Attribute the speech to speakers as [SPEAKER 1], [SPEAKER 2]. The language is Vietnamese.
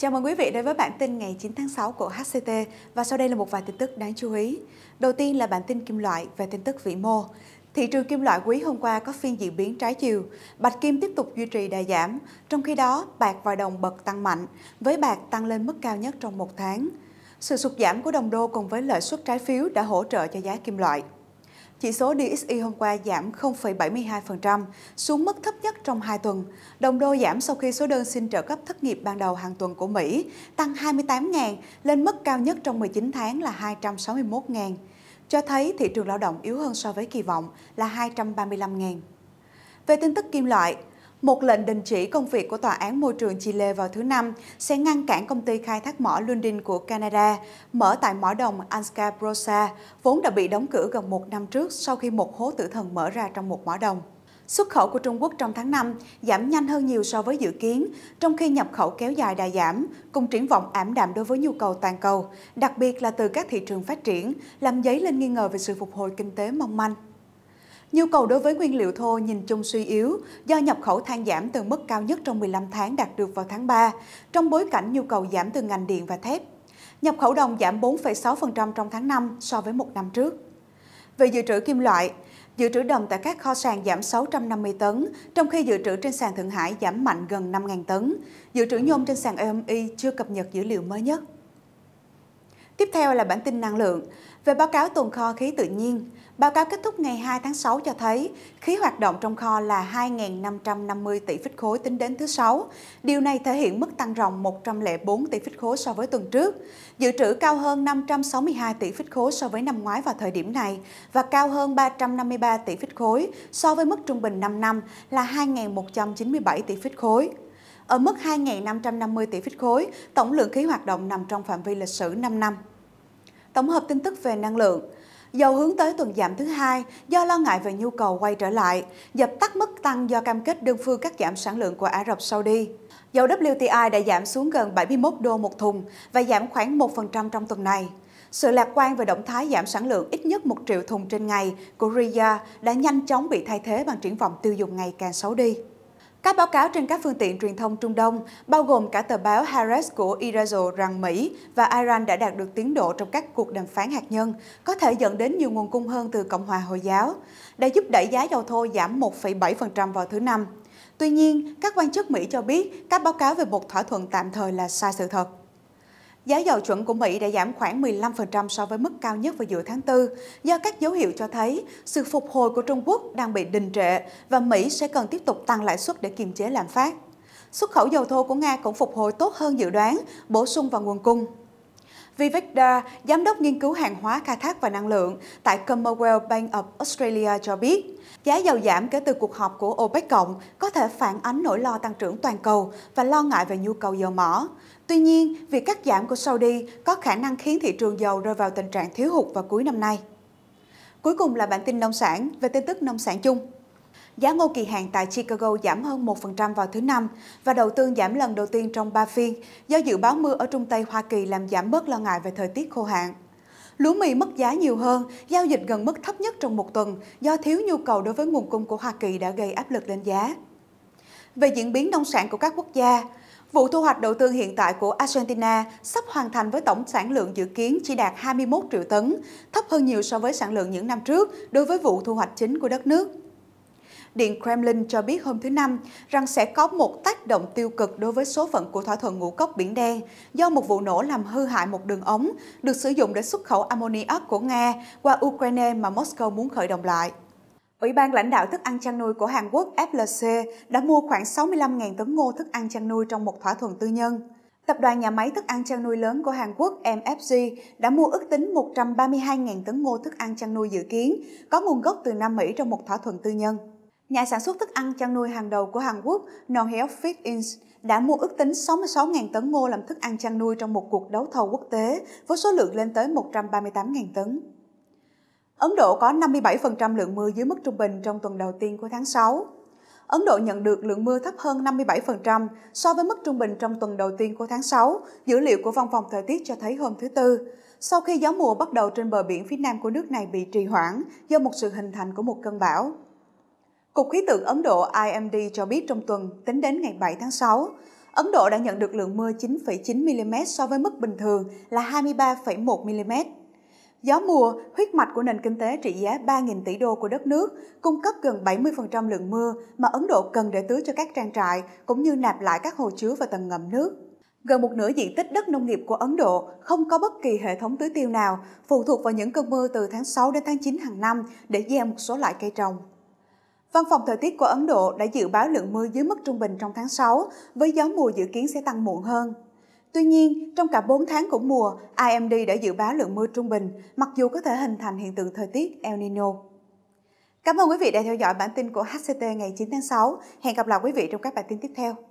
[SPEAKER 1] Chào mừng quý vị đến với bản tin ngày 9 tháng 6 của HCT và sau đây là một vài tin tức đáng chú ý. Đầu tiên là bản tin kim loại về tin tức vĩ mô. Thị trường kim loại quý hôm qua có phiên diễn biến trái chiều, bạch kim tiếp tục duy trì đà giảm, trong khi đó bạc và đồng bật tăng mạnh, với bạc tăng lên mức cao nhất trong một tháng. Sự sụt giảm của đồng đô cùng với lợi suất trái phiếu đã hỗ trợ cho giá kim loại. Chỉ số DXY hôm qua giảm 0,72%, xuống mức thấp nhất trong 2 tuần. Đồng đô giảm sau khi số đơn xin trợ cấp thất nghiệp ban đầu hàng tuần của Mỹ tăng 28.000 lên mức cao nhất trong 19 tháng là 261.000, cho thấy thị trường lao động yếu hơn so với kỳ vọng là 235.000. Về tin tức kim loại, một lệnh đình chỉ công việc của Tòa án Môi trường Chile vào thứ Năm sẽ ngăn cản công ty khai thác mỏ Lundin của Canada mở tại mỏ đồng Anzca vốn đã bị đóng cửa gần một năm trước sau khi một hố tử thần mở ra trong một mỏ đồng. Xuất khẩu của Trung Quốc trong tháng 5 giảm nhanh hơn nhiều so với dự kiến, trong khi nhập khẩu kéo dài đà giảm, cùng triển vọng ảm đạm đối với nhu cầu toàn cầu, đặc biệt là từ các thị trường phát triển, làm dấy lên nghi ngờ về sự phục hồi kinh tế mong manh. Nhu cầu đối với nguyên liệu thô nhìn chung suy yếu do nhập khẩu than giảm từ mức cao nhất trong 15 tháng đạt được vào tháng 3, trong bối cảnh nhu cầu giảm từ ngành điện và thép. Nhập khẩu đồng giảm 4,6% trong tháng 5 so với một năm trước. Về dự trữ kim loại, dự trữ đồng tại các kho sàn giảm 650 tấn, trong khi dự trữ trên sàn Thượng Hải giảm mạnh gần 5.000 tấn. Dự trữ nhôm trên sàn EMI chưa cập nhật dữ liệu mới nhất. Tiếp theo là bản tin năng lượng. Về báo cáo tồn kho khí tự nhiên, Báo cáo kết thúc ngày 2 tháng 6 cho thấy khí hoạt động trong kho là 2.550 tỷ phít khối tính đến thứ Sáu. Điều này thể hiện mức tăng ròng 104 tỷ phít khối so với tuần trước. Dự trữ cao hơn 562 tỷ phít khối so với năm ngoái vào thời điểm này và cao hơn 353 tỷ phít khối so với mức trung bình 5 năm là 2.197 tỷ phít khối ở mức 2.550 tỷ phít khối, tổng lượng khí hoạt động nằm trong phạm vi lịch sử 5 năm. Tổng hợp tin tức về năng lượng, Dầu hướng tới tuần giảm thứ hai do lo ngại về nhu cầu quay trở lại, dập tắt mức tăng do cam kết đơn phương cắt giảm sản lượng của Ả Rập Saudi. Dầu WTI đã giảm xuống gần 71 đô một thùng và giảm khoảng 1% trong tuần này. Sự lạc quan về động thái giảm sản lượng ít nhất 1 triệu thùng trên ngày của Riyadh đã nhanh chóng bị thay thế bằng triển vọng tiêu dùng ngày càng xấu đi. Các báo cáo trên các phương tiện truyền thông Trung Đông, bao gồm cả tờ báo Haaretz của Israel rằng Mỹ và Iran đã đạt được tiến độ trong các cuộc đàm phán hạt nhân, có thể dẫn đến nhiều nguồn cung hơn từ Cộng hòa Hồi giáo, đã giúp đẩy giá dầu thô giảm 1,7% vào thứ Năm. Tuy nhiên, các quan chức Mỹ cho biết các báo cáo về một thỏa thuận tạm thời là sai sự thật. Giá dầu chuẩn của Mỹ đã giảm khoảng 15% so với mức cao nhất vào giữa tháng 4 do các dấu hiệu cho thấy sự phục hồi của Trung Quốc đang bị đình trệ và Mỹ sẽ cần tiếp tục tăng lãi suất để kiềm chế lạm phát. Xuất khẩu dầu thô của Nga cũng phục hồi tốt hơn dự đoán, bổ sung vào nguồn cung. Vivekda, giám đốc nghiên cứu hàng hóa khai thác và năng lượng tại Commonwealth Bank of Australia cho biết, giá dầu giảm kể từ cuộc họp của OPEC cộng có thể phản ánh nỗi lo tăng trưởng toàn cầu và lo ngại về nhu cầu dầu mỏ. Tuy nhiên, việc cắt giảm của Saudi có khả năng khiến thị trường dầu rơi vào tình trạng thiếu hụt vào cuối năm nay. Cuối cùng là bản tin nông sản về tin tức nông sản chung. Giá ngô kỳ hạn tại Chicago giảm hơn 1% vào thứ Năm và đầu tư giảm lần đầu tiên trong 3 phiên do dự báo mưa ở Trung Tây Hoa Kỳ làm giảm bớt lo ngại về thời tiết khô hạn. Lúa mì mất giá nhiều hơn, giao dịch gần mức thấp nhất trong một tuần do thiếu nhu cầu đối với nguồn cung của Hoa Kỳ đã gây áp lực lên giá. Về diễn biến nông sản của các quốc gia, Vụ thu hoạch đầu tương hiện tại của Argentina sắp hoàn thành với tổng sản lượng dự kiến chỉ đạt 21 triệu tấn, thấp hơn nhiều so với sản lượng những năm trước đối với vụ thu hoạch chính của đất nước. Điện Kremlin cho biết hôm thứ Năm rằng sẽ có một tác động tiêu cực đối với số phận của thỏa thuận ngũ cốc Biển Đen do một vụ nổ làm hư hại một đường ống được sử dụng để xuất khẩu ammoniac của Nga qua Ukraine mà Moscow muốn khởi động lại. Ủy ban lãnh đạo thức ăn chăn nuôi của Hàn Quốc FLC đã mua khoảng 65.000 tấn ngô thức ăn chăn nuôi trong một thỏa thuận tư nhân. Tập đoàn nhà máy thức ăn chăn nuôi lớn của Hàn Quốc MFG đã mua ước tính 132.000 tấn ngô thức ăn chăn nuôi dự kiến, có nguồn gốc từ Nam Mỹ trong một thỏa thuận tư nhân. Nhà sản xuất thức ăn chăn nuôi hàng đầu của Hàn Quốc Non Health Feed Inc. đã mua ước tính 66.000 tấn ngô làm thức ăn chăn nuôi trong một cuộc đấu thầu quốc tế với số lượng lên tới 138.000 tấn. Ấn Độ có 57% lượng mưa dưới mức trung bình trong tuần đầu tiên của tháng 6. Ấn Độ nhận được lượng mưa thấp hơn 57% so với mức trung bình trong tuần đầu tiên của tháng 6, dữ liệu của Văn phòng Thời tiết cho thấy hôm thứ Tư, sau khi gió mùa bắt đầu trên bờ biển phía nam của nước này bị trì hoãn do một sự hình thành của một cơn bão. Cục khí tượng Ấn Độ IMD cho biết trong tuần, tính đến ngày 7 tháng 6, Ấn Độ đã nhận được lượng mưa 9,9mm so với mức bình thường là 23,1mm. Gió mùa, huyết mạch của nền kinh tế trị giá 3.000 tỷ đô của đất nước, cung cấp gần 70% lượng mưa mà Ấn Độ cần để tưới cho các trang trại, cũng như nạp lại các hồ chứa và tầng ngầm nước. Gần một nửa diện tích đất nông nghiệp của Ấn Độ không có bất kỳ hệ thống tưới tiêu nào, phụ thuộc vào những cơn mưa từ tháng 6 đến tháng 9 hàng năm để gieo một số loại cây trồng. Văn phòng thời tiết của Ấn Độ đã dự báo lượng mưa dưới mức trung bình trong tháng 6, với gió mùa dự kiến sẽ tăng muộn hơn. Tuy nhiên, trong cả 4 tháng của mùa, IMD đã dự báo lượng mưa trung bình, mặc dù có thể hình thành hiện tượng thời tiết El Nino. Cảm ơn quý vị đã theo dõi bản tin của HCT ngày 9 tháng 6. Hẹn gặp lại quý vị trong các bản tin tiếp theo.